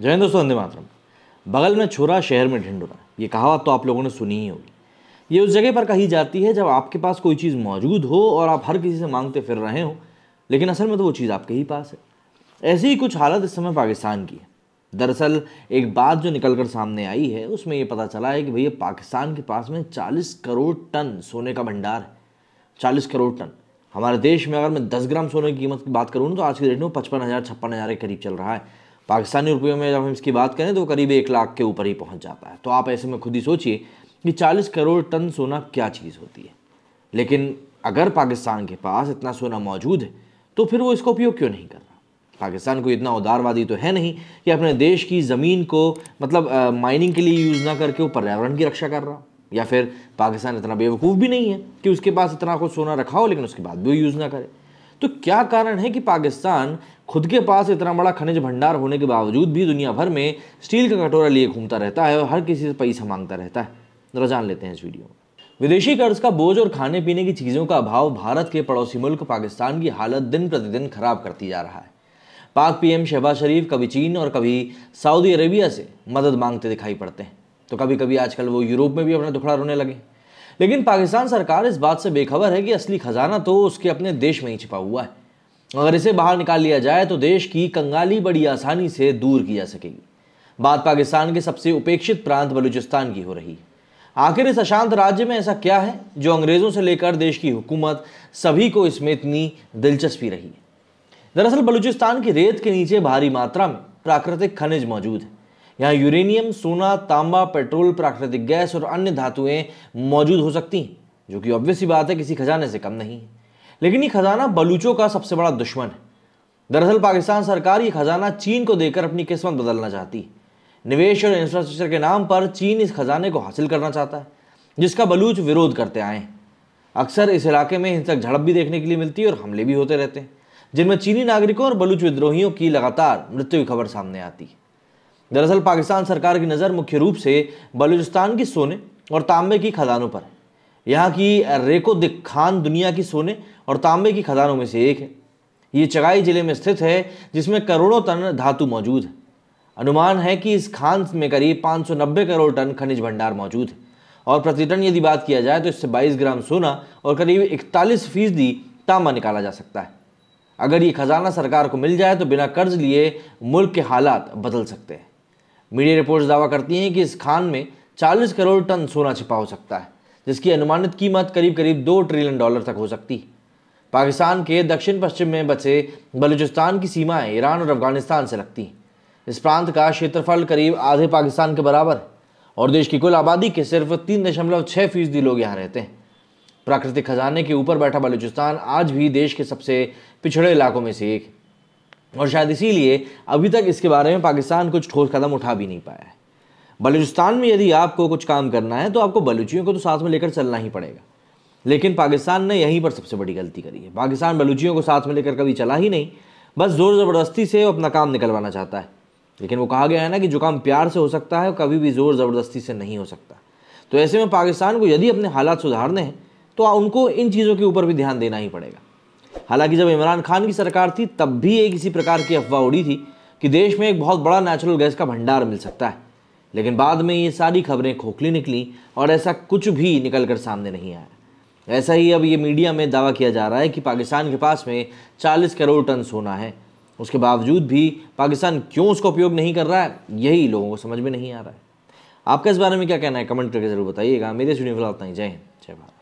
जय दोस्तों वंदे मातरम बगल में छुरा शहर में ढिंडुरा ये कहावत तो आप लोगों ने सुनी ही होगी ये उस जगह पर कही जाती है जब आपके पास कोई चीज़ मौजूद हो और आप हर किसी से मांगते फिर रहे हो लेकिन असल में तो वो चीज़ आपके ही पास है ऐसी ही कुछ हालत इस समय पाकिस्तान की है दरअसल एक बात जो निकल कर सामने आई है उसमें ये पता चला है कि भैया पाकिस्तान के पास में चालीस करोड़ टन सोने का भंडार है चालीस करोड़ टन हमारे देश में अगर मैं दस ग्राम सोने की कीमत की बात करूँ तो आज के डेट में पचपन हज़ार छप्पन हज़ार के करीब चल रहा है पाकिस्तानी रुपयों में जब हम इसकी बात करें तो करीब एक लाख के ऊपर ही पहुंच जाता है तो आप ऐसे में खुद ही सोचिए कि 40 करोड़ टन सोना क्या चीज़ होती है लेकिन अगर पाकिस्तान के पास इतना सोना मौजूद है तो फिर वो इसका उपयोग क्यों नहीं कर रहा पाकिस्तान को इतना उदारवादी तो है नहीं कि अपने देश की ज़मीन को मतलब माइनिंग के लिए यूज़ ना करके वो पर्यावरण की रक्षा कर रहा या फिर पाकिस्तान इतना बेवकूफ़ भी नहीं है कि उसके पास इतना कुछ सोना रखा हो लेकिन उसके बाद भी वो यूज़ ना करे तो क्या कारण है कि पाकिस्तान खुद के पास इतना बड़ा खनिज भंडार होने के बावजूद भी दुनिया भर में स्टील का कटोरा लिए घूमता रहता है और हर किसी से पैसा मांगता रहता है जरा जान लेते हैं इस वीडियो में विदेशी कर्ज का बोझ और खाने पीने की चीज़ों का अभाव भारत के पड़ोसी मुल्क पाकिस्तान की हालत दिन प्रतिदिन खराब करती जा रहा है पाक पीएम शहबाज शरीफ कभी चीन और कभी सऊदी अरेबिया से मदद मांगते दिखाई पड़ते हैं तो कभी कभी आजकल वो यूरोप में भी अपना दुखड़ा रोने लगे लेकिन पाकिस्तान सरकार इस बात से बेखबर है कि असली खजाना तो उसके अपने देश में ही छिपा हुआ है अगर इसे बाहर निकाल लिया जाए तो देश की कंगाली बड़ी आसानी से दूर की जा सकेगी बात पाकिस्तान के सबसे उपेक्षित प्रांत बलूचिस्तान की हो रही है आखिर इस अशांत राज्य में ऐसा क्या है जो अंग्रेज़ों से लेकर देश की हुकूमत सभी को इसमें इतनी दिलचस्पी रही है दरअसल बलूचिस्तान की रेत के नीचे भारी मात्रा में प्राकृतिक खनिज मौजूद है यहाँ यूरेनियम सोना तांबा पेट्रोल प्राकृतिक गैस और अन्य धातुएं मौजूद हो सकती हैं जो कि ऑब्वियस ही बात है किसी खजाने से कम नहीं है लेकिन ये खजाना बलूचों का सबसे बड़ा दुश्मन है दरअसल पाकिस्तान सरकार ये खजाना चीन को देकर अपनी किस्मत बदलना चाहती है निवेश और इंफ्रास्ट्रक्चर के नाम पर चीन इस खजाने को हासिल करना चाहता है जिसका बलूच विरोध करते आए अक्सर इस इलाके में हिंसक झड़प भी देखने के लिए मिलती है और हमले भी होते रहते हैं जिनमें चीनी नागरिकों और बलूच विद्रोहियों की लगातार मृत्यु की खबर सामने आती है दरअसल पाकिस्तान सरकार की नज़र मुख्य रूप से बलूचिस्तान की सोने और तांबे की खदानों पर है यहाँ की रेको खान दुनिया की सोने और तांबे की खदानों में से एक है ये चगाई जिले में स्थित है जिसमें करोड़ों टन धातु मौजूद है अनुमान है कि इस खान में करीब 590 करोड़ टन खनिज भंडार मौजूद है और प्रति टन यदि बात किया जाए तो इससे 22 ग्राम सोना और करीब इकतालीस फीसदी तांबा निकाला जा सकता है अगर ये खजाना सरकार को मिल जाए तो बिना कर्ज लिए मुल्क के हालात बदल सकते हैं मीडिया रिपोर्ट्स दावा करती हैं कि इस खान में 40 करोड़ टन सोना छिपा हो सकता है जिसकी अनुमानित कीमत करीब करीब दो ट्रिलियन डॉलर तक हो सकती है पाकिस्तान के दक्षिण पश्चिम में बसे बलूचिस्तान की सीमाएं ईरान और अफगानिस्तान से लगती हैं इस प्रांत का क्षेत्रफल करीब आधे पाकिस्तान के बराबर है और देश की कुल आबादी के सिर्फ तीन दशमलव छः फीसदी लोग यहाँ रहते हैं प्राकृतिक खजाने के ऊपर बैठा बलूचिस्तान आज भी देश के सबसे पिछड़े इलाकों में से एक है और शायद इसीलिए अभी तक इसके बारे में पाकिस्तान कुछ ठोस कदम उठा भी नहीं पाया है बलूचिस्तान में यदि आपको कुछ काम करना है तो आपको बलूचियों को तो साथ में लेकर चलना ही पड़ेगा लेकिन पाकिस्तान ने यहीं पर सबसे बड़ी गलती करी है पाकिस्तान बलूचियों को साथ में लेकर कभी चला ही नहीं बस ज़ोर ज़बरदस्ती से अपना काम निकलवाना चाहता है लेकिन वो कहा गया है ना कि जो काम प्यार से हो सकता है कभी भी ज़ोर ज़बरदस्ती से नहीं हो सकता तो ऐसे में पाकिस्तान को यदि अपने हालात सुधारने हैं तो उनको इन चीज़ों के ऊपर भी ध्यान देना ही पड़ेगा हालांकि जब इमरान खान की सरकार थी तब भी एक इसी प्रकार की अफवाह उड़ी थी कि देश में एक बहुत बड़ा नेचुरल गैस का भंडार मिल सकता है लेकिन बाद में ये सारी खबरें खोखली निकली और ऐसा कुछ भी निकल कर सामने नहीं आया ऐसा ही अब ये मीडिया में दावा किया जा रहा है कि पाकिस्तान के पास में 40 करोड़ टन सोना है उसके बावजूद भी पाकिस्तान क्यों उसका उपयोग नहीं कर रहा है यही लोगों को समझ में नहीं आ रहा है आपका इस बारे में क्या कहना है कमेंट करके ज़रूर बताइएगा मेरे स्टूडियो फिलहाल ही जय हिंद जय भारत